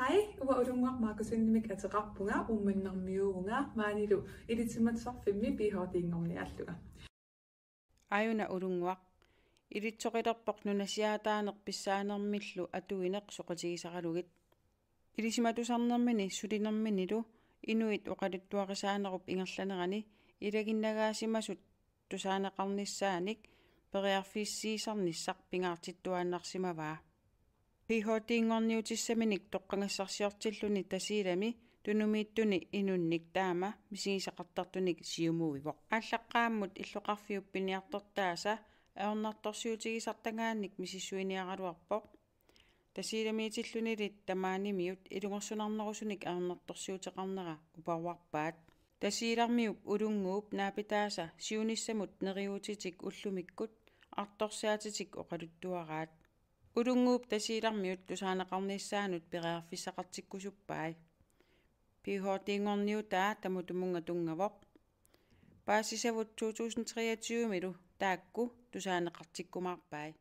Хай уа улунгақ маакусуннимик атеқарпунга умманнэрмиугунга маанилу илитсиматсарфимми пиихортиингорни аллуга. Аюна улунгақ илитсоқилерпоқ нунасиаатаанер писсаанермиллу атуинеқ соқутигисаралугит. Илисиматусарнэрмини сулинэрминилу инуит оқалуттуарисаанеруп ингерланерани илагиннагаасимасут тусаанеқарниссааник периарфиссиисарниссар пингаартиттуааннарсимаваа. PHT-ngorniutissamik toqqangassarsiortilluni tasiilami tunуmiittuni inunnik taama misigisaqartartunik siumuivoq ааллаққааммут иллоқарфиуппиниартортааса аернарторсиутигисартагааник мисиссуиниаралуарпоқ тасииламиитиллунилит тамаанимиут илугорсунарнерусуник аернарторсиутеқарнера упауарпаат тасиилармиуп улунгууп наапитааса сиуниссамут нериуутитик уллумиккут арторсаатитик оқалуттуараат улунгууп тасиилармиут тусаанеқарнissaанут пераарфиссақартиккусуппаай пихортингорниу таа тамутумунга тунгавоқ паасисавут 2023 милу таакку тусаанеқартиккумаарпаай